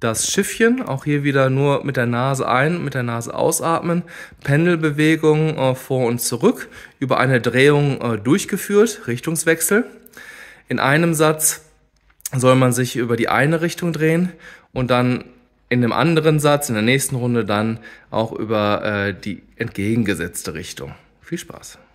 das Schiffchen, auch hier wieder nur mit der Nase ein, mit der Nase ausatmen, Pendelbewegung äh, vor und zurück, über eine Drehung äh, durchgeführt, Richtungswechsel. In einem Satz soll man sich über die eine Richtung drehen und dann in dem anderen Satz, in der nächsten Runde dann auch über äh, die entgegengesetzte Richtung. Viel Spaß!